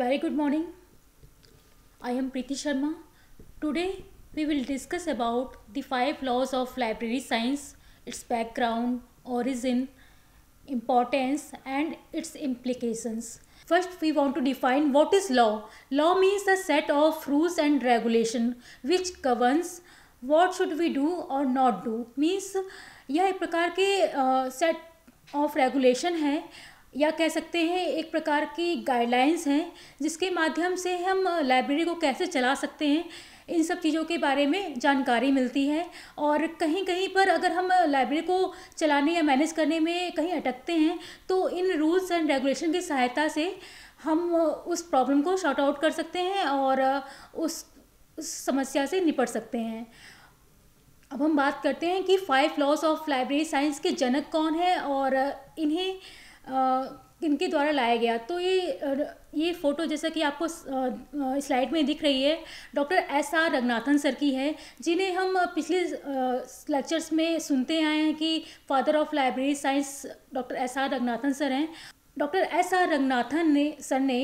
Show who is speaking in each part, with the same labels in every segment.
Speaker 1: Very good morning. I am Preeti Sharma. Today we will discuss about the five laws of library science, its background, origin, importance and its implications. First we want to define what is law. Law means a set of rules and regulation which governs what should we do और not do. Means यह एक प्रकार के set of regulation है या कह सकते हैं एक प्रकार की गाइडलाइंस हैं जिसके माध्यम से हम लाइब्रेरी को कैसे चला सकते हैं इन सब चीज़ों के बारे में जानकारी मिलती है और कहीं कहीं पर अगर हम लाइब्रेरी को चलाने या मैनेज करने में कहीं अटकते हैं तो इन रूल्स एंड रेगुलेशन की सहायता से हम उस प्रॉब्लम को शॉर्ट आउट कर सकते हैं और उस, समस्या से निपट सकते हैं अब हम बात करते हैं कि five laws of library science के जनक कौन है और इन्हें इनके द्वारा लाया गया तो ये ये फ़ोटो जैसा कि आपको स्लाइड में दिख रही है doctor S R Ranganathan sir की है जिन्हें हम पिछले लेक्चर्स में सुनते आए हैं कि father of library science doctor S R Ranganathan sir हैं डॉक्टर एस आर रंगनाथन ने सर ने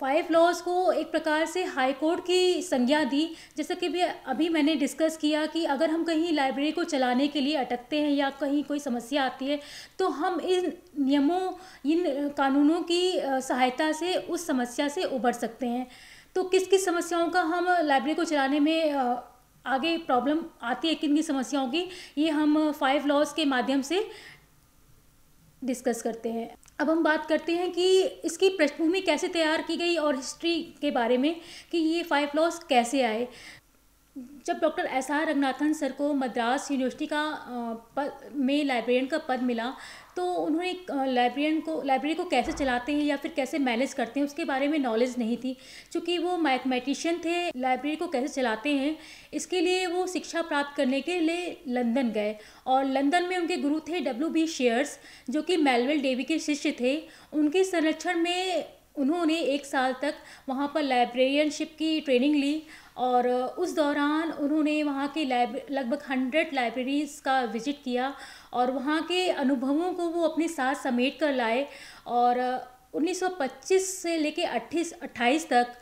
Speaker 1: फाइव लॉज को एक प्रकार से हाई कोर्ट की संज्ञा दी जैसा कि भी अभी मैंने डिस्कस किया कि अगर हम कहीं लाइब्रेरी को चलाने के लिए अटकते हैं या कहीं कोई समस्या आती है तो हम इन नियमों इन कानूनों की सहायता से उस समस्या से उबर सकते हैं तो किस किस समस्याओं का हम लाइब्रेरी को चलाने में आगे प्रॉब्लम आती है किन किन समस्याओं की ये हम फाइव लॉज के माध्यम से डिस्कस करते हैं अब हम बात करते हैं कि इसकी पृष्ठभूमि कैसे तैयार की गई और हिस्ट्री के बारे में कि ये फाइव लॉस कैसे आए जब doctor S R Ranganathan sir को मद्रास यूनिवर्सिटी का पद में लाइब्रेरियन का पद मिला तो उन्होंने लाइब्रेरियन को लाइब्रेरी को कैसे चलाते हैं या फिर कैसे मैनेज करते हैं उसके बारे में नॉलेज नहीं थी चूँकि वो मैथमेटिशियन थे लाइब्रेरी को कैसे चलाते हैं इसके लिए वो शिक्षा प्राप्त करने के लिए लंदन गए और लंदन में उनके गुरु थे डब्ल्यू बी शेयर्स जो कि मेलवेल डेवी के शिष्य थे उनके संरक्षण में उन्होंने एक साल तक वहाँ पर लाइब्रेरियनशिप की ट्रेनिंग ली और उस दौरान उन्होंने वहाँ के लगभग हंड्रेड लाइब्रेरीज़ का विज़िट किया और वहाँ के अनुभवों को वो अपने साथ समेट कर लाए और 1925 से लेके 28 अट्ठाईस तक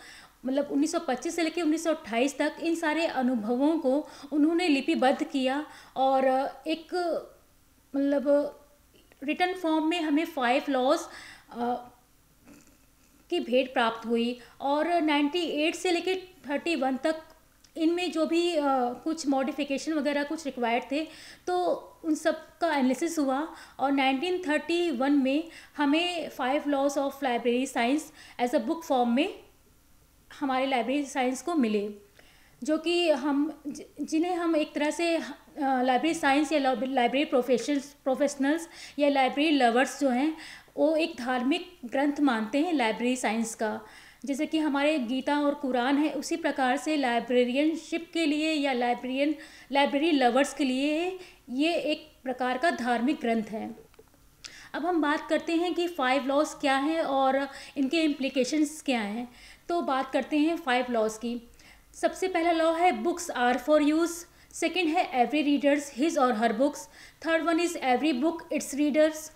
Speaker 1: मतलब 1925 से लेकर 1928 तक इन सारे अनुभवों को उन्होंने लिपिबद्ध किया और एक मतलब रिटर्न फॉर्म में हमें फाइव लॉज की भेंट प्राप्त हुई और 98 से लेकर 31 तक इनमें जो भी आ, कुछ मॉडिफिकेशन वगैरह कुछ रिक्वायर्ड थे तो उन सब का एनालिसिस हुआ और 1931 में हमें five laws of library science as a book form में हमारे लाइब्रेरी साइंस को मिले जो कि हम जिन्हें हम एक तरह से लाइब्रेरी साइंस या लाइब्रेरी प्रोफेशन प्रोफेशनल्स या लाइब्रेरी लवर्स जो हैं वो एक धार्मिक ग्रंथ मानते हैं लाइब्रेरी साइंस का जैसे कि हमारे गीता और कुरान है उसी प्रकार से लाइब्रेरियनशिप के लिए या लाइब्रेरियन लाइब्रेरी लवर्स के लिए ये एक प्रकार का धार्मिक ग्रंथ है अब हम बात करते हैं कि फ़ाइव लॉस क्या हैं और इनके इम्प्लीकेशंस क्या हैं तो बात करते हैं फाइव लॉस की सबसे पहला लॉ है books are for use second है एवरी रीडर्स हिज और her books third one is every book its readers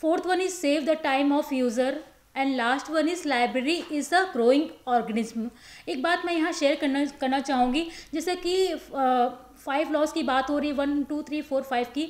Speaker 1: fourth one is save the time of user and last one is library is a growing organism एक बात मैं यहाँ share करना करना चाहूँगी जैसे कि फाइव लॉस की बात हो रही है one two three four five की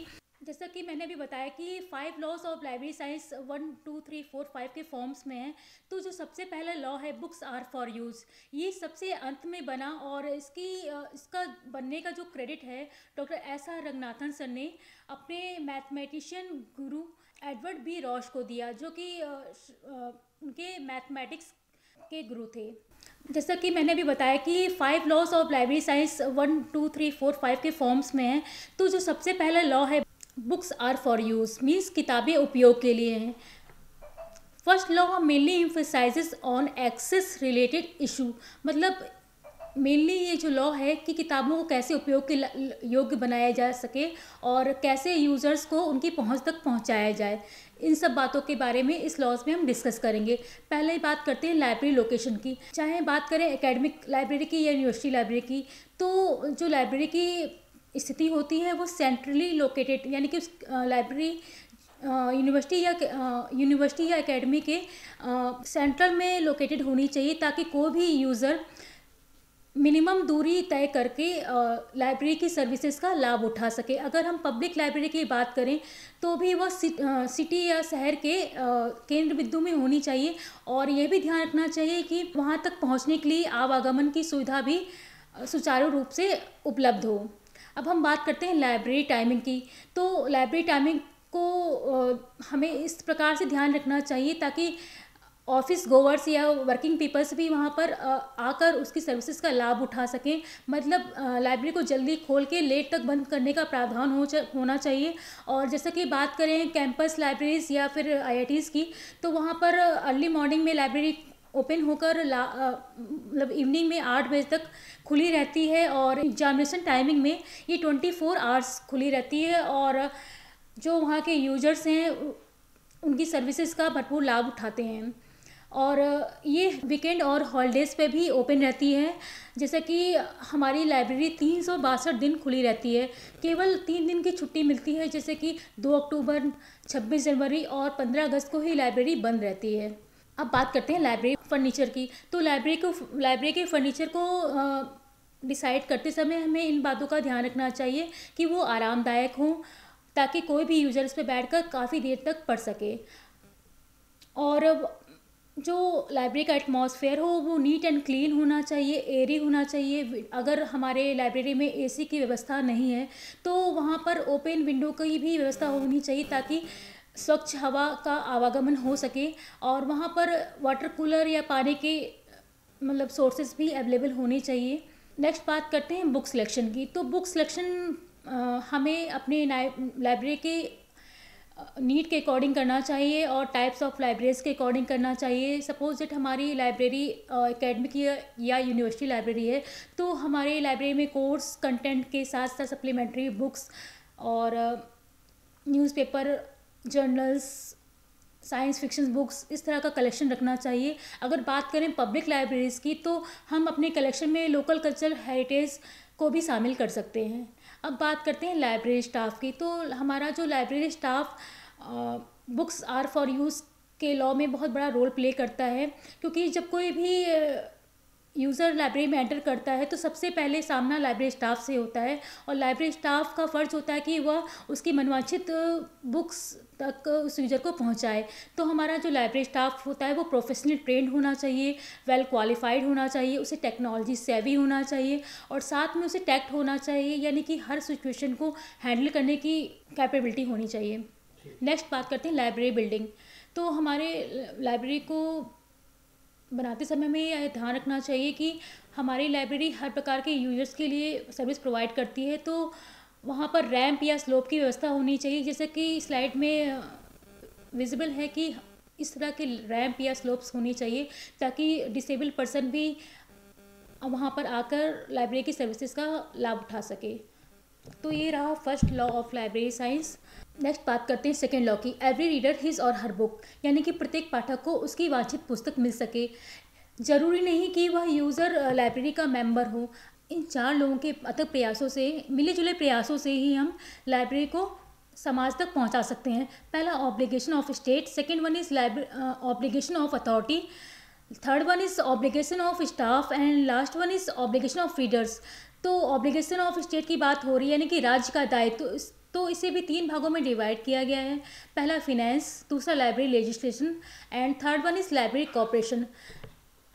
Speaker 1: जैसा कि मैंने भी बताया कि five laws of library science one two three four five के फॉर्म्स में है तो जो सबसे पहला लॉ है बुक्स आर फॉर यूज़ ये सबसे अंत में बना और इसकी इसका बनने का जो क्रेडिट है doctor S R Ranganathan sir ने अपने मैथमेटिशियन गुरु एडवर्ड बी रॉश को दिया जो कि उनके मैथमेटिक्स के गुरु थे जैसा कि मैंने अभी बताया कि five laws of library science one two three four five के फॉर्म्स में है तो जो सबसे पहला लॉ है books are for use means किताबें उपयोग के लिए हैं first law mainly emphasizes on access related issue मतलब मेनली ये जो लॉ है कि किताबों को कैसे उपयोग के योग्य बनाया जा सके और कैसे यूज़र्स को उनकी पहुंच तक पहुंचाया जाए इन सब बातों के बारे में इस लॉज में हम डिस्कस करेंगे पहले ही बात करते हैं लाइब्रेरी लोकेशन की चाहे बात करें एकेडमिक लाइब्रेरी की या यूनिवर्सिटी लाइब्रेरी की तो जो लाइब्रेरी की स्थिति होती है वो सेंट्रली लोकेटेड यानी कि लाइब्रेरी यूनिवर्सिटी या यूनिवर्सिटी या एकेडमी के सेंट्रल में लोकेटेड होनी चाहिए ताकि कोई भी यूज़र मिनिमम दूरी तय करके लाइब्रेरी की सर्विसेज का लाभ उठा सके अगर हम पब्लिक लाइब्रेरी की बात करें तो भी वह सिटी या शहर के केंद्र बिंदु में होनी चाहिए और यह भी ध्यान रखना चाहिए कि वहाँ तक पहुँचने के लिए आवागमन की सुविधा भी सुचारू रूप से उपलब्ध हो अब हम बात करते हैं लाइब्रेरी टाइमिंग की तो लाइब्रेरी टाइमिंग को हमें इस प्रकार से ध्यान रखना चाहिए ताकि ऑफिस गोवर्स या वर्किंग पीपल्स भी वहाँ पर आकर उसकी सर्विसेज का लाभ उठा सकें मतलब लाइब्रेरी को जल्दी खोल के लेट तक बंद करने का प्रावधान हो चा, होना चाहिए और जैसा कि बात करें कैंपस लाइब्रेरीज़ या फिर आई की तो वहाँ पर अर्ली मॉर्निंग में लाइब्रेरी ओपन होकर मतलब इवनिंग में आठ बजे तक खुली रहती है और एग्जामिनेशन टाइमिंग में ये ट्वेंटी फोर आवर्स खुली रहती है और जो वहाँ के यूजर्स हैं उनकी सर्विसेज का भरपूर लाभ उठाते हैं और ये वीकेंड और हॉलीडेज़ पे भी ओपन रहती है जैसे कि हमारी लाइब्रेरी तीन सौ बासठ दिन खुली रहती है केवल तीन दिन की छुट्टी मिलती है जैसे कि दो अक्टूबर छब्बीस जनवरी और पंद्रह अगस्त को ही लाइब्रेरी बंद रहती है अब बात करते हैं लाइब्रेरी फर्नीचर की तो लाइब्रेरी को लाइब्रेरी के फर्नीचर को डिसाइड करते समय हमें इन बातों का ध्यान रखना चाहिए कि वो आरामदायक हों ताकि कोई भी यूजर्स पे बैठकर काफ़ी देर तक पढ़ सके और जो लाइब्रेरी का एटमॉस्फेयर हो वो नीट एंड क्लीन होना चाहिए एरी होना चाहिए अगर हमारे लाइब्रेरी में एसी की व्यवस्था नहीं है तो वहाँ पर ओपन विंडो की भी व्यवस्था होनी चाहिए ताकि स्वच्छ हवा का आवागमन हो सके और वहाँ पर वाटर कूलर या पानी के मतलब सोर्सेज भी अवेलेबल होने चाहिए नेक्स्ट बात करते हैं बुक सिलेक्शन की तो बुक सिलेक्शन हमें अपने लाइब्रेरी के नीट के अकॉर्डिंग करना चाहिए और टाइप्स ऑफ लाइब्रेरीज के अकॉर्डिंग करना चाहिए सपोज इट हमारी लाइब्रेरी एकेडमिक या यूनिवर्सिटी लाइब्रेरी है तो हमारे लाइब्रेरी में कोर्स कंटेंट के साथ साथ सप्लीमेंट्री बुक्स और newspaper journals science fiction books इस तरह का कलेक्शन रखना चाहिए अगर बात करें पब्लिक लाइब्रेरीज़ की तो हम अपने कलेक्शन में लोकल कल्चर हेरिटेज को भी शामिल कर सकते हैं अब बात करते हैं लाइब्रेरी स्टाफ की तो हमारा जो library staff books are for use के लॉ में बहुत बड़ा रोल प्ले करता है क्योंकि जब कोई भी यूज़र लाइब्रेरी में एंटर करता है तो सबसे पहले सामना लाइब्रेरी स्टाफ से होता है और लाइब्रेरी स्टाफ का फ़र्ज़ होता है कि वह उसकी मनवांछित बुक्स तक उस यूज़र को पहुंचाए तो हमारा जो लाइब्रेरी स्टाफ होता है वो प्रोफेशनल ट्रेंड होना चाहिए वेल क्वालिफाइड होना चाहिए उसे टेक्नोलॉजी सेवी होना चाहिए और साथ में उसे टैक्ट होना चाहिए यानी कि हर सिचुएशन को हैंडल करने की कैपेबिलिटी होनी चाहिए नेक्स्ट बात करते हैं लाइब्रेरी बिल्डिंग तो हमारे लाइब्रेरी को बनाते समय हमें यह ध्यान रखना चाहिए कि हमारी लाइब्रेरी हर प्रकार के यूजर्स के लिए सर्विस प्रोवाइड करती है तो वहाँ पर रैंप या स्लोप की व्यवस्था होनी चाहिए जैसे कि स्लाइड में विजिबल है कि इस तरह के रैंप या स्लोप्स होनी चाहिए ताकि डिसेबल पर्सन भी वहाँ पर आकर लाइब्रेरी की सर्विसेज का लाभ उठा सके तो ये रहा first law of library science next बात करते हैं सेकेंड लॉ की एवरी रीडर हिज और हर बुक यानी कि प्रत्येक पाठक को उसकी वांछित पुस्तक मिल सके जरूरी नहीं कि वह यूज़र लाइब्रेरी का मेंबर हो इन चार लोगों के अथक प्रयासों से मिले जुले प्रयासों से ही हम लाइब्रेरी को समाज तक पहुंचा सकते हैं पहला obligation of state second one is library obligation of authority third one is obligation of staff and last one is obligation of readers तो ऑब्लिगेशन ऑफ स्टेट की बात हो रही है यानी कि राज्य का दायित्व तो, तो इसे भी तीन भागों में डिवाइड किया गया है पहला फिनेंस दूसरा library legislation and third one is library cooperation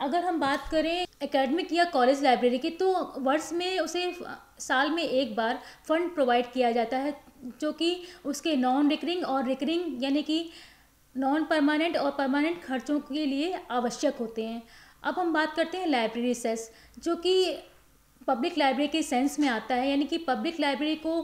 Speaker 1: अगर हम बात करें एकेडमिक या कॉलेज लाइब्रेरी की तो वर्ष में उसे साल में एक बार फंड प्रोवाइड किया जाता है जो कि उसके नॉन रिकरिंग और रिकरिंग यानी कि नॉन परमानेंट और परमानेंट खर्चों के लिए आवश्यक होते हैं अब हम बात करते हैं लाइब्रेरी सेस जो कि पब्लिक लाइब्रेरी के सेंस में आता है यानी कि पब्लिक लाइब्रेरी को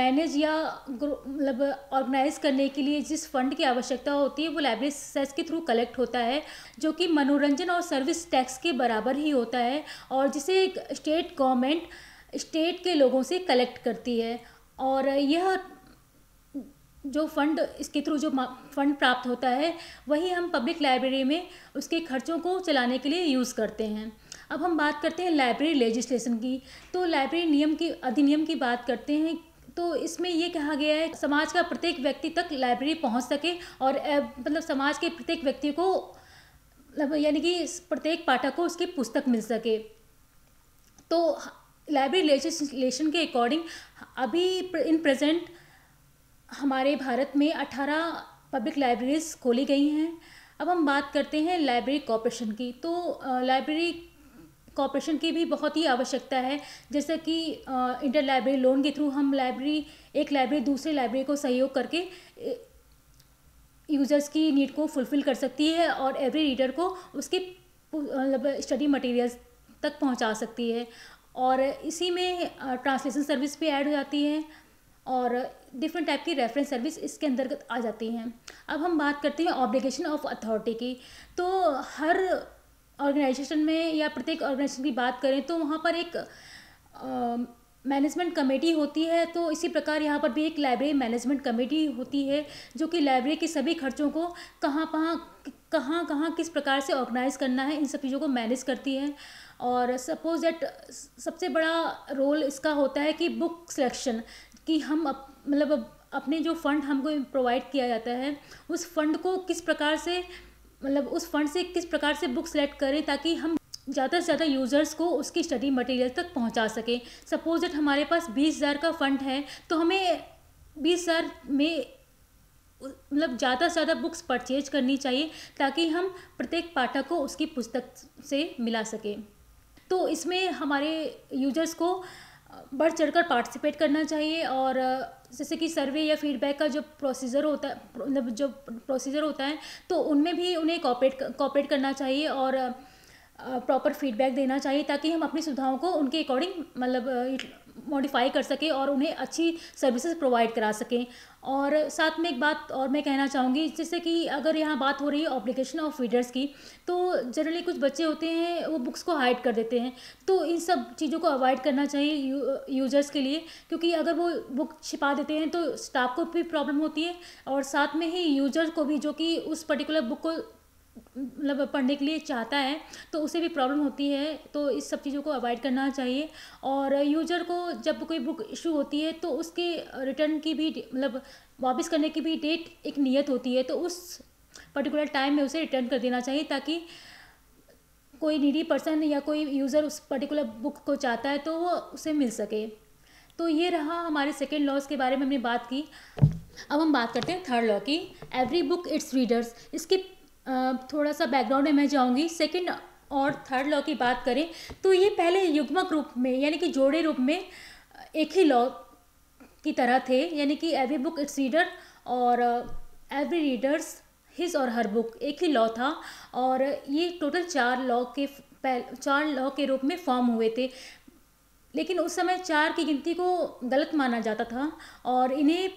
Speaker 1: मैनेज या मतलब ऑर्गेनाइज करने के लिए जिस फंड की आवश्यकता होती है वो लाइब्रेरी सेस के थ्रू कलेक्ट होता है जो कि मनोरंजन और सर्विस टैक्स के बराबर ही होता है और जिसे स्टेट गवर्नमेंट स्टेट के लोगों से कलेक्ट करती है और यह जो फंड इसके थ्रू जो फंड प्राप्त होता है वही हम पब्लिक लाइब्रेरी में उसके खर्चों को चलाने के लिए यूज़ करते हैं अब हम बात करते हैं लाइब्रेरी लेजिस्लेशन की तो लाइब्रेरी नियम की अधिनियम की बात करते हैं तो इसमें ये कहा गया है समाज का प्रत्येक व्यक्ति तक लाइब्रेरी पहुंच सके और मतलब समाज के प्रत्येक व्यक्ति को मतलब यानी कि प्रत्येक पाठक को उसकी पुस्तक मिल सके तो लाइब्रेरी लेजिस्लेशन के अकॉर्डिंग अभी इन प्रेजेंट हमारे भारत में 18 पब्लिक लाइब्रेरीज खोली गई हैं अब हम बात करते हैं लाइब्रेरी कॉपरेशन की तो लाइब्रेरी कॉपरेशन की भी बहुत ही आवश्यकता है जैसे कि इंटर लाइब्रेरी लोन के थ्रू हम लाइब्रेरी एक लाइब्रेरी दूसरे लाइब्रेरी को सहयोग करके यूज़र्स की नीड को फुलफ़िल कर सकती है और एवरी रीडर को उसके मतलब स्टडी मटेरियल्स तक पहुंचा सकती है और इसी में ट्रांसलेशन सर्विस भी ऐड हो जाती है और डिफरेंट टाइप की रेफरेंस सर्विस इसके अंतर्गत आ जाती हैं अब हम बात करते हैं ऑब्लिगेशन ऑफ अथॉरिटी की तो हर ऑर्गेनाइजेशन में या प्रत्येक ऑर्गेनाइजेशन की बात करें तो वहाँ पर एक मैनेजमेंट कमेटी होती है तो इसी प्रकार यहाँ पर भी एक लाइब्रेरी मैनेजमेंट कमेटी होती है जो कि लाइब्रेरी के सभी खर्चों को कहाँ कहाँ कहाँ कहाँ किस प्रकार से ऑर्गेनाइज करना है इन सब चीज़ों को मैनेज करती है और सपोज दैट सबसे बड़ा रोल इसका होता है कि बुक सिलेक्शन कि हम अप, मतलब अपने जो फ़ंड हमको प्रोवाइड किया जाता है उस फंड को किस प्रकार से मतलब उस फंड से किस प्रकार से बुक सेलेक्ट करें ताकि हम ज़्यादा से ज़्यादा यूज़र्स को उसकी स्टडी मटेरियल तक पहुंचा सकें सपोज दट हमारे पास बीस हज़ार का फ़ंड है तो हमें बीस हज़ार में मतलब ज़्यादा से ज़्यादा बुक्स परचेज करनी चाहिए ताकि हम प्रत्येक पाठक को उसकी पुस्तक से मिला सकें तो इसमें हमारे यूजर्स को बढ़ चढ़कर पार्टिसिपेट करना चाहिए और जैसे कि सर्वे या फीडबैक का जो प्रोसीजर होता है मतलब जो प्रोसीजर होता है तो उनमें भी उन्हें कॉपरेट कॉपरेट करना चाहिए और प्रॉपर फीडबैक देना चाहिए ताकि हम अपने सुविधाओं को उनके अकॉर्डिंग मतलब मॉडिफाई कर सकें और उन्हें अच्छी सर्विसेज प्रोवाइड करा सकें और साथ में एक बात और मैं कहना चाहूँगी जैसे कि अगर यहाँ बात हो रही है ऑब्लिगेशन ऑफ रीडर्स की तो जनरली कुछ बच्चे होते हैं वो बुक्स को हाइड कर देते हैं तो इन सब चीज़ों को अवॉइड करना चाहिए यू, यूजर्स के लिए क्योंकि अगर वो बुक छिपा देते हैं तो स्टाफ को भी प्रॉब्लम होती है और साथ में ही यूजर को भी जो कि उस पर्टिकुलर बुक को मतलब पढ़ने के लिए चाहता है तो उसे भी प्रॉब्लम होती है तो इस सब चीज़ों को अवॉइड करना चाहिए और यूजर को जब कोई बुक इशू होती है तो उसके रिटर्न की भी मतलब वापस करने की भी डेट एक नियत होती है तो उस पर्टिकुलर टाइम में उसे रिटर्न कर देना चाहिए ताकि कोई नीडी पर्सन या कोई यूज़र उस पर्टिकुलर बुक को चाहता है तो वो उसे मिल सके तो ये रहा हमारे सेकेंड लॉज के बारे में हमने बात की अब हम बात करते हैं थर्ड लॉ की एवरी बुक इट्स रीडर्स इसके थोड़ा सा बैकग्राउंड में मैं जाऊँगी सेकेंड और थर्ड लॉ की बात करें तो ये पहले युग्मक रूप में यानी कि जोड़े रूप में एक ही लॉ की तरह थे यानी कि एवरी बुक इट्स रीडर और एवरी रीडर्स हिज और हर बुक एक ही लॉ था और ये टोटल चार लॉ के चार लॉ के रूप में फॉर्म हुए थे लेकिन उस समय चार की गिनती को गलत माना जाता था और इन्हें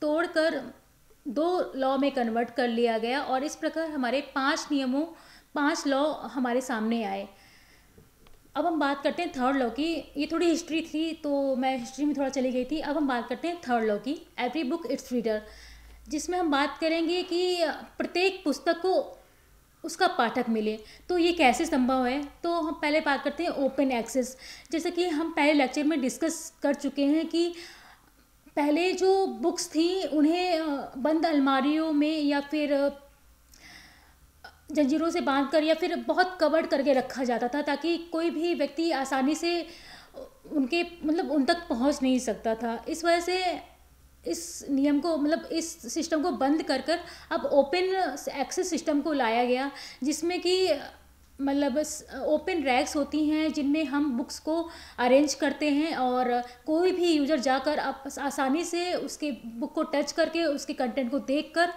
Speaker 1: तोड़कर दो लॉ में कन्वर्ट कर लिया गया और इस प्रकार हमारे पांच नियमों पांच लॉ हमारे सामने आए अब हम बात करते हैं थर्ड लॉ की ये थोड़ी हिस्ट्री थी तो मैं हिस्ट्री में थोड़ा चली गई थी अब हम बात करते हैं थर्ड लॉ की एवरी बुक इट्स रीडर जिसमें हम बात करेंगे कि प्रत्येक पुस्तक को उसका पाठक मिले तो ये कैसे संभव है तो हम पहले बात करते हैं ओपन एक्सेस जैसे कि हम पहले लेक्चर में डिस्कस कर चुके हैं कि पहले जो बुक्स थी उन्हें बंद अलमारियों में या फिर जंजीरों से बांध कर या फिर बहुत कवर्ड करके रखा जाता था ताकि कोई भी व्यक्ति आसानी से उनके मतलब उन तक पहुंच नहीं सकता था इस वजह से इस नियम को मतलब इस सिस्टम को बंद कर कर अब ओपन एक्सेस सिस्टम को लाया गया जिसमें कि मतलब ओपन रैक्स होती हैं जिनमें हम बुक्स को अरेंज करते हैं और कोई भी यूज़र जाकर आप आसानी से उसके बुक को टच करके उसके कंटेंट को देखकर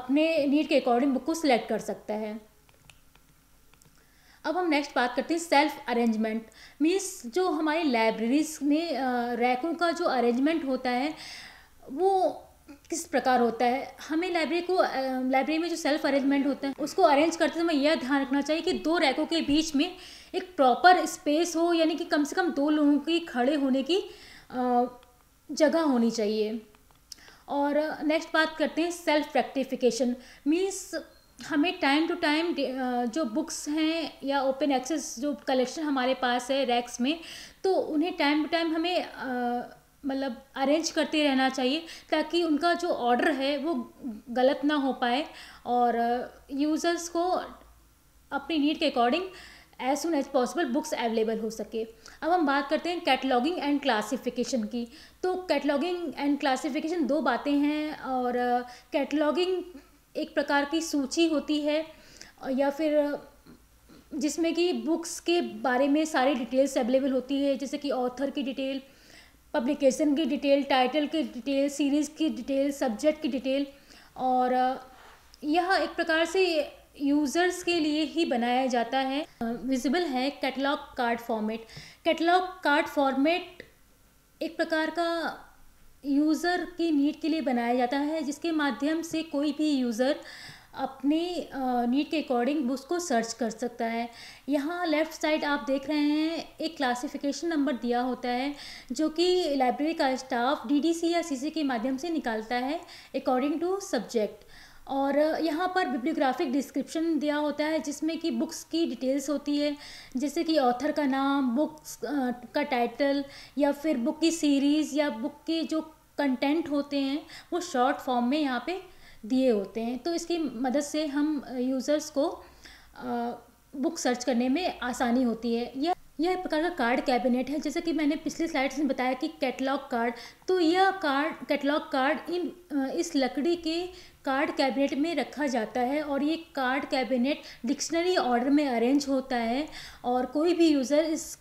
Speaker 1: अपने नीड के अकॉर्डिंग बुक को सिलेक्ट कर सकता है अब हम नेक्स्ट बात करते हैं सेल्फ अरेंजमेंट मीन्स जो हमारी लाइब्रेरीज में रैकों का जो अरेंजमेंट होता है वो किस प्रकार होता है हमें लाइब्रेरी को लाइब्रेरी में जो सेल्फ अरेंजमेंट होता है उसको अरेंज करते समय यह ध्यान रखना चाहिए कि दो रैकों के बीच में एक प्रॉपर स्पेस हो यानी कि कम से कम दो लोगों की खड़े होने की जगह होनी चाहिए और नेक्स्ट बात करते हैं सेल्फ रेक्टिफिकेशन मीन्स हमें टाइम टू टाइम जो बुक्स हैं या ओपन एक्सेस जो कलेक्शन हमारे पास है रैक्स में तो उन्हें टाइम टू टाइम हमें मतलब अरेंज करते रहना चाहिए ताकि उनका जो ऑर्डर है वो गलत ना हो पाए और यूज़र्स uh, को अपनी नीड के according as soon as possible books available हो सके अब हम बात करते हैं कैटलॉगिंग एंड क्लासिफिकेशन की तो कैटलॉगिंग एंड क्लासिफिकेशन दो बातें हैं और कैटलॉगिंग uh, एक प्रकार की सूची होती है या फिर uh, जिसमें कि बुक्स के बारे में सारी डिटेल्स अवेलेबल होती है जैसे कि ऑथर की डिटेल पब्लिकेशन की डिटेल टाइटल की डिटेल सीरीज़ की डिटेल सब्जेक्ट की डिटेल और uh, यह एक प्रकार से यूज़र्स के लिए ही बनाया जाता है विजिबल uh, है catalogue card format catalogue card format एक प्रकार का यूज़र की नीड के लिए बनाया जाता है जिसके माध्यम से कोई भी यूज़र अपनी नीड के अकॉर्डिंग उसको सर्च कर सकता है यहाँ लेफ़्ट साइड आप देख रहे हैं एक क्लासिफिकेशन नंबर दिया होता है जो कि लाइब्रेरी का स्टाफ डीडीसी या सीसी के माध्यम से निकालता है अकॉर्डिंग टू सब्जेक्ट और यहाँ पर बिब्लियोग्राफिक डिस्क्रिप्शन दिया होता है जिसमें कि बुक्स की डिटेल्स होती है जैसे कि ऑथर का नाम बुक्स का टाइटल या फिर बुक की सीरीज़ या बुक के जो कंटेंट होते हैं वो शॉर्ट फॉर्म में यहाँ पे दिए होते हैं तो इसकी मदद से हम यूज़र्स को बुक सर्च करने में आसानी होती है यह यह एक प्रकार का कार्ड कैबिनेट है जैसे कि मैंने पिछले स्लाइड्स में बताया कि कैटलॉग कार्ड तो यह कार्ड कैटलॉग कार्ड इन इस लकड़ी के कार्ड कैबिनेट में रखा जाता है और ये कार्ड कैबिनेट डिक्शनरी ऑर्डर में अरेंज होता है और कोई भी यूज़र इस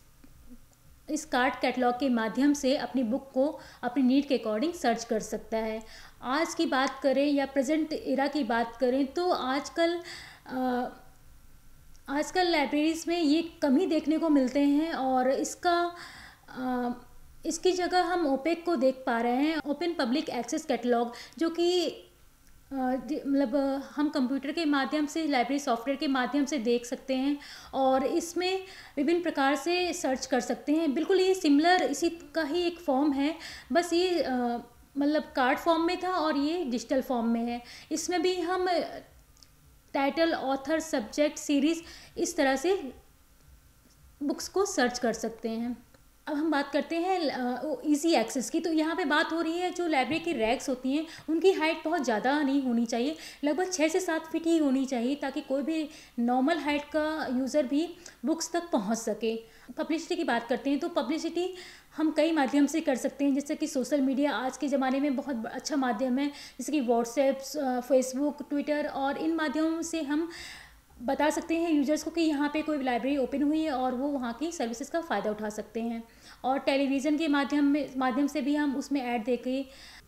Speaker 1: इस कार्ड कैटलॉग के माध्यम से अपनी बुक को अपनी नीड के अकॉर्डिंग सर्च कर सकता है आज की बात करें या प्रेजेंट इरा की बात करें तो आजकल आजकल लाइब्रेरीज़ में ये कमी देखने को मिलते हैं और इसका आ, इसकी जगह हम ओपेक को देख पा रहे हैं ओपन पब्लिक एक्सेस कैटलॉग जो कि मतलब हम कंप्यूटर के माध्यम से लाइब्रेरी सॉफ्टवेयर के माध्यम से देख सकते हैं और इसमें विभिन्न प्रकार से सर्च कर सकते हैं बिल्कुल ये सिमिलर इसी का ही एक फॉर्म है बस ये मतलब कार्ड फॉर्म में था और ये डिजिटल फॉर्म में है इसमें भी हम टाइटल ऑथर सब्जेक्ट सीरीज़ इस तरह से बुक्स को सर्च कर सकते हैं अब हम बात करते हैं इजी एक्सेस की तो यहाँ पे बात हो रही है जो लाइब्रेरी की रैक्स होती हैं उनकी हाइट बहुत ज़्यादा नहीं होनी चाहिए लगभग छः से सात फीट ही होनी चाहिए ताकि कोई भी नॉर्मल हाइट का यूज़र भी बुक्स तक पहुँच सके पब्लिसिटी की बात करते हैं तो पब्लिसिटी हम कई माध्यम से कर सकते हैं जैसे कि सोशल मीडिया आज के ज़माने में बहुत अच्छा माध्यम है जैसे कि व्हाट्सएप फेसबुक ट्विटर और इन माध्यमों से हम बता सकते हैं यूजर्स को कि यहाँ पे कोई लाइब्रेरी ओपन हुई है और वो वहाँ की सर्विसेज का फ़ायदा उठा सकते हैं और टेलीविज़न के माध्यम में माध्यम से भी हम उसमें ऐड दे के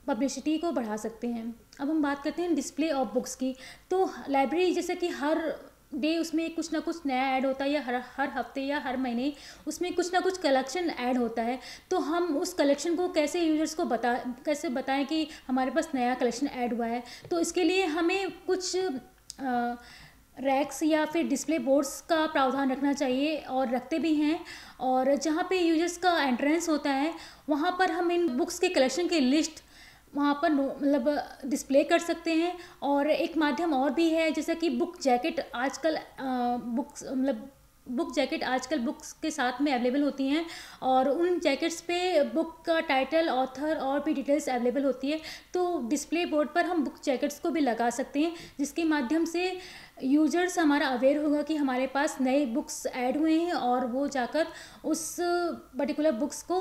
Speaker 1: पब्लिसिटी को बढ़ा सकते हैं अब हम बात करते हैं डिस्प्ले ऑफ बुक्स की तो लाइब्रेरी जैसे कि हर डे उसमें कुछ ना कुछ नया ऐड होता है या हर हर हफ्ते या हर महीने उसमें कुछ ना कुछ कलेक्शन ऐड होता है तो हम उस कलेक्शन को कैसे यूजर्स को बता कैसे बताएं कि हमारे पास नया कलेक्शन ऐड हुआ है तो इसके लिए हमें कुछ आ, रैक्स या फिर डिस्प्ले बोर्ड्स का प्रावधान रखना चाहिए और रखते भी हैं और जहाँ पे यूजर्स का एंट्रेंस होता है वहाँ पर हम इन बुक्स के कलेक्शन की लिस्ट वहाँ पर मतलब डिस्प्ले कर सकते हैं और एक माध्यम और भी है जैसा कि बुक जैकेट आजकल बुक्स मतलब बुक जैकेट आजकल बुक्स के साथ में अवेलेबल होती हैं और उन जैकेट्स पे बुक का टाइटल ऑथर और भी डिटेल्स अवेलेबल होती है तो डिस्प्ले बोर्ड पर हम बुक जैकेट्स को भी लगा सकते हैं जिसके माध्यम से यूजर्स हमारा अवेयर होगा कि हमारे पास नए बुक्स ऐड हुए हैं और वो जाकर उस पर्टिकुलर बुक्स को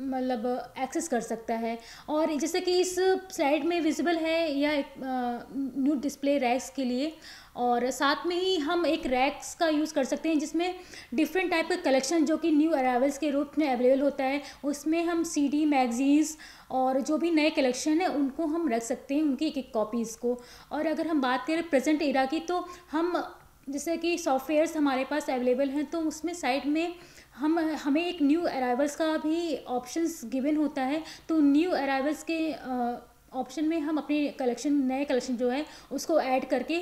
Speaker 1: मतलब एक्सेस कर सकता है और जैसे कि इस स्लाइड में विजिबल है या एक न्यू डिस्प्ले रैक्स के लिए और साथ में ही हम एक रैक्स का यूज़ कर सकते हैं जिसमें डिफरेंट टाइप का कलेक्शन जो कि न्यू अरावल्स के रूप में अवेलेबल होता है उसमें हम सीडी मैगजीन्स और जो भी नए कलेक्शन है उनको हम रख सकते हैं उनकी एक एक कॉपीज़ को और अगर हम बात करें प्रेजेंट एरा की तो हम जैसे कि सॉफ्टवेयर्स हमारे पास अवेलेबल हैं तो उसमें साइड में हम हमें एक न्यू अराइवल्स का भी ऑप्शंस गिवन होता है तो न्यू अराइवल्स के ऑप्शन में हम अपने कलेक्शन नए कलेक्शन जो है उसको ऐड करके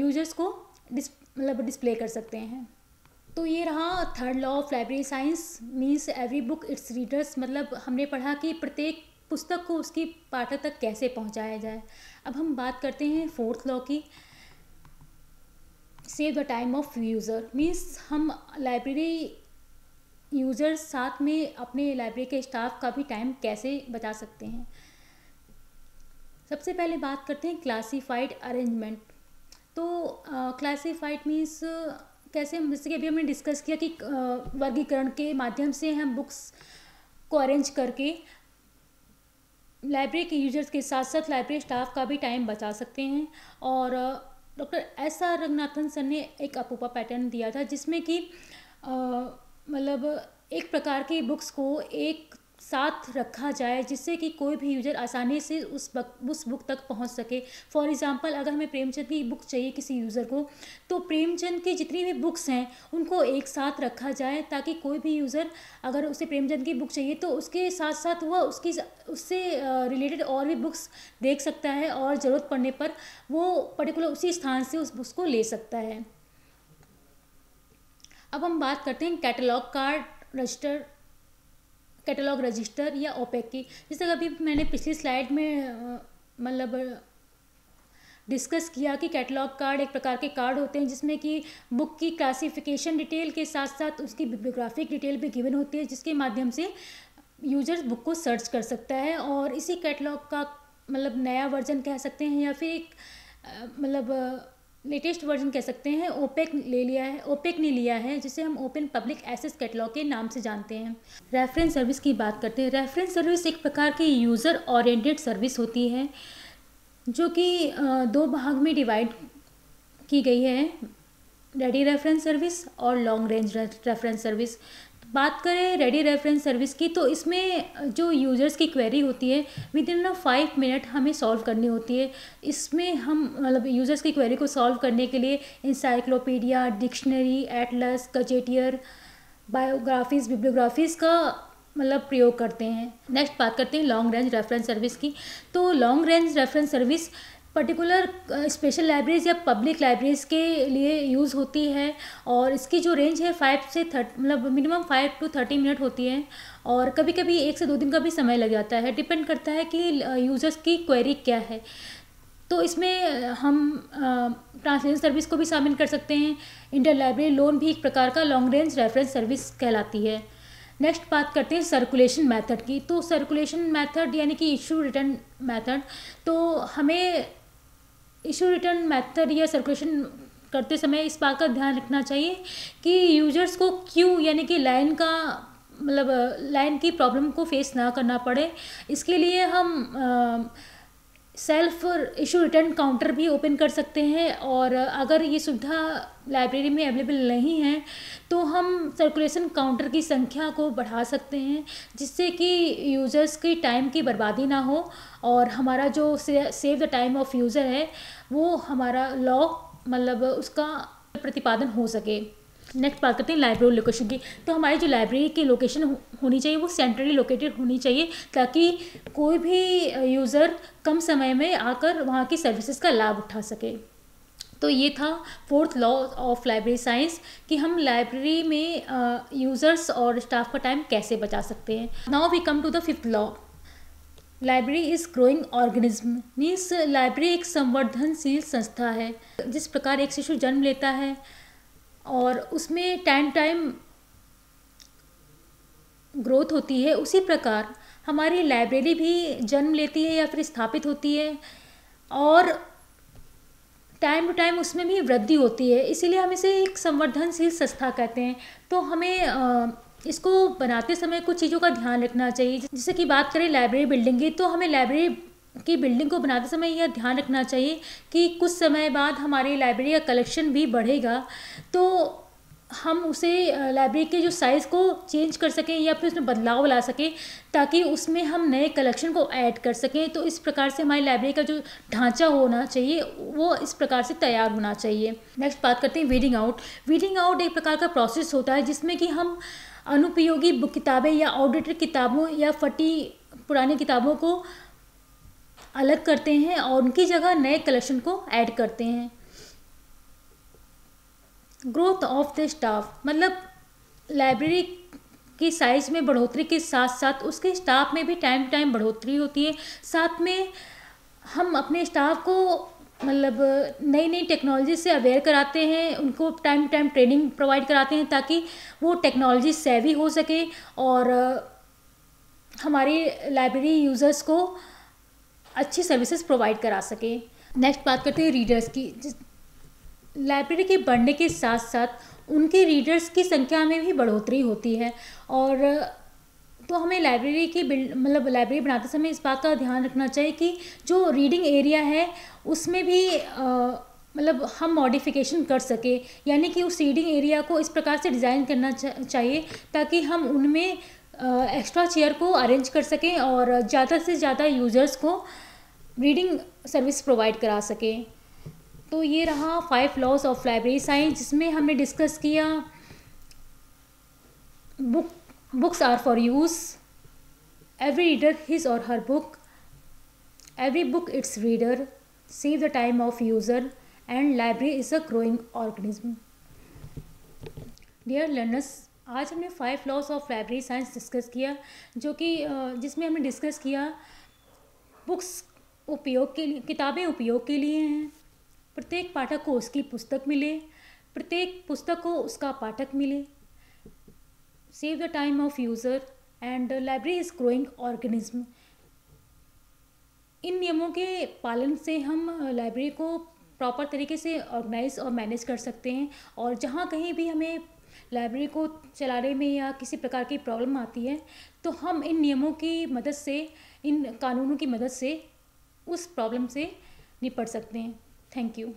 Speaker 1: यूजर्स को डिस मतलब डिस्प्ले कर सकते हैं तो ये रहा third law of library science means every book its readers मतलब हमने पढ़ा कि प्रत्येक पुस्तक को उसकी पाठक तक कैसे पहुंचाया जाए अब हम बात करते हैं फोर्थ लॉ की save the time of user means हम लाइब्रेरी यूजर्स साथ में अपने लाइब्रेरी के स्टाफ का भी टाइम कैसे बचा सकते हैं सबसे पहले बात करते हैं क्लासीफाइड अरेंजमेंट तो क्लासीफाइड मीन्स कैसे हम जैसे कि अभी हमने डिस्कस किया कि वर्गीकरण के माध्यम से हम बुक्स को अरेंज करके लाइब्रेरी के यूजर्स के साथ साथ लाइब्रेरी स्टाफ का भी टाइम बचा सकते हैं और doctor S R Ranganathan sir ने एक अपूपा पैटर्न दिया था जिसमें कि मतलब एक प्रकार की बुक्स को एक साथ रखा जाए जिससे कि कोई भी यूजर आसानी से उस बक, उस बुक तक पहुंच सके फॉर एग्जांपल अगर हमें प्रेमचंद की बुक चाहिए किसी यूज़र को तो प्रेमचंद की जितनी भी बुक्स हैं उनको एक साथ रखा जाए ताकि कोई भी यूज़र अगर उसे प्रेमचंद की बुक चाहिए तो उसके साथ साथ वह उसकी उससे रिलेटेड और भी बुक्स देख सकता है और ज़रूरत पड़ने पर वो पर्टिकुलर उसी स्थान से उस बुक्स को ले सकता है अब हम बात करते हैं catalogue card register catalogue register या ओपेक की जैसे अभी मैंने पिछली स्लाइड में मतलब डिस्कस किया कि कैटलॉग कार्ड एक प्रकार के कार्ड होते हैं जिसमें कि बुक की क्लासिफिकेशन डिटेल के साथ साथ उसकी बिबियोग्राफिक डिटेल भी गिवन होती है जिसके माध्यम से यूजर्स बुक को सर्च कर सकता है और इसी कैटलॉग का मतलब नया वर्जन कह सकते हैं या फिर एक मतलब लेटेस्ट वर्जन कह सकते हैं ओपेक ले लिया है ओपेक ने लिया है जिसे हम ओपन पब्लिक एसेस कैटलॉग के नाम से जानते हैं रेफरेंस सर्विस की बात करते हैं रेफरेंस सर्विस एक प्रकार की यूज़र ओरिएंटेड सर्विस होती है जो कि दो भाग में डिवाइड की गई है रेडी रेफरेंस सर्विस और लॉन्ग रेंज रेफरेंस सर्विस बात करें रेडी रेफरेंस सर्विस की तो इसमें जो यूज़र्स की क्वेरी होती है विद इन फाइव मिनट हमें सॉल्व करनी होती है इसमें हम मतलब यूज़र्स की क्वेरी को सॉल्व करने के लिए encyclopedia dictionary atlas gazetteer biographies bibliographies का मतलब प्रयोग करते हैं नेक्स्ट बात करते हैं लॉन्ग रेंज रेफरेंस सर्विस की तो long range reference service particular special libraries या पब्लिक लाइब्रेरीज के लिए यूज़ होती है और इसकी जो रेंज है फाइव से थर्ट मतलब minimum five to thirty minute होती है और कभी कभी एक से दो दिन का भी समय लग जाता है डिपेंड करता है कि यूज़र्स uh, की क्वेरी क्या है तो इसमें uh, हम ट्रांसलेशन uh, सर्विस को भी शामिल कर सकते हैं इंटर लाइब्रेरी लोन भी एक प्रकार का लॉन्ग रेंज रेफरेंस सर्विस कहलाती है नेक्स्ट बात करते हैं सर्कुलेशन मेथड की तो सर्कुलेशन मेथड यानी कि इशू रिटर्न मेथड तो हमें इशू रिटर्न मेथड या सर्कुलेशन करते समय इस बात का ध्यान रखना चाहिए कि यूजर्स को क्यू यानी कि लाइन का मतलब लाइन की प्रॉब्लम को फेस ना करना पड़े इसके लिए हम आ, सेल्फ इशू रिटर्न काउंटर भी ओपन कर सकते हैं और अगर ये सुविधा लाइब्रेरी में अवेलेबल नहीं है तो हम सर्कुलेशन काउंटर की संख्या को बढ़ा सकते हैं जिससे कि यूज़र्स की टाइम की बर्बादी ना हो और हमारा जो save the time of user है वो हमारा लॉ मतलब उसका प्रतिपादन हो सके नेक्स्ट बात करते हैं लाइब्रेरी लोकेशन की तो हमारी जो लाइब्रेरी की लोकेशन होनी चाहिए वो सेंट्रली लोकेटेड होनी चाहिए ताकि कोई भी यूज़र कम समय में आकर वहाँ की सर्विसेज का लाभ उठा सके तो ये था fourth law of library science कि हम लाइब्रेरी में यूज़र्स और स्टाफ का टाइम कैसे बचा सकते हैं now we come to the fifth law library is growing organism means library एक संवर्धनशील संस्था है जिस प्रकार एक शिशु जन्म लेता है और उसमें टाइम टाइम ग्रोथ होती है उसी प्रकार हमारी लाइब्रेरी भी जन्म लेती है या फिर स्थापित होती है और टाइम टू टाइम उसमें भी वृद्धि होती है इसीलिए हम इसे एक संवर्धनशील संस्था कहते हैं तो हमें इसको बनाते समय कुछ चीज़ों का ध्यान रखना चाहिए जैसे कि बात करें लाइब्रेरी बिल्डिंग की तो हमें लाइब्रेरी कि बिल्डिंग को बनाते समय यह ध्यान रखना चाहिए कि कुछ समय बाद हमारी लाइब्रेरी का कलेक्शन भी बढ़ेगा तो हम उसे लाइब्रेरी के जो साइज़ को चेंज कर सकें या फिर उसमें बदलाव ला सकें ताकि उसमें हम नए कलेक्शन को ऐड कर सकें तो इस प्रकार से हमारी लाइब्रेरी का जो ढांचा होना चाहिए वो इस प्रकार से तैयार होना चाहिए नेक्स्ट बात करते हैं वीडिंग आउट वीडिंग आउट एक प्रकार का प्रोसेस होता है जिसमें कि हम अनुपयोगी किताबें या ऑडिटेड किताबों या फटी पुरानी किताबों को अलग करते हैं और उनकी जगह नए कलेक्शन को ऐड करते हैं ग्रोथ ऑफ द स्टाफ मतलब लाइब्रेरी की साइज़ में बढ़ोतरी के साथ साथ उसके स्टाफ में भी टाइम टाइम बढ़ोतरी होती है साथ में हम अपने स्टाफ को मतलब नई नई टेक्नोलॉजी से अवेयर कराते हैं उनको time to time training provide कराते हैं ताकि वो टेक्नोलॉजी सेवी हो सके और हमारी लाइब्रेरी यूज़र्स को अच्छी सर्विसेज प्रोवाइड करा सकें नेक्स्ट बात करते हैं रीडर्स की लाइब्रेरी के बढ़ने के साथ साथ उनके रीडर्स की संख्या में भी बढ़ोतरी होती है और तो हमें लाइब्रेरी की बिल्ड मतलब लाइब्रेरी बनाते समय इस बात का ध्यान रखना चाहिए कि जो रीडिंग एरिया है उसमें भी मतलब हम मॉडिफिकेशन कर सके यानी कि उस रीडिंग एरिया को इस प्रकार से डिज़ाइन करना चाहिए ताकि हम उनमें एक्स्ट्रा चेयर को अरेंज कर सकें और ज़्यादा से ज़्यादा यूज़र्स को रीडिंग सर्विस प्रोवाइड करा सकें तो ये रहा five laws of library science जिसमें हमने डिस्कस किया book books are for use every reader his और हर book every book its reader save the time of user and library is a growing organism dear learners आज हमने five laws of library science discuss किया जो कि जिसमें हमने discuss किया books उपयोग के लिए किताबें उपयोग के लिए हैं प्रत्येक पाठक को उसकी पुस्तक मिले प्रत्येक पुस्तक को उसका पाठक मिले save the time of user and library is growing organism इन नियमों के पालन से हम लाइब्रेरी को प्रॉपर तरीके से ऑर्गेनाइज और मैनेज कर सकते हैं और जहाँ कहीं भी हमें लाइब्रेरी को चलाने में या किसी प्रकार की प्रॉब्लम आती है तो हम इन नियमों की मदद से इन कानूनों की मदद से उस प्रॉब्लम से निपट सकते हैं थैंक यू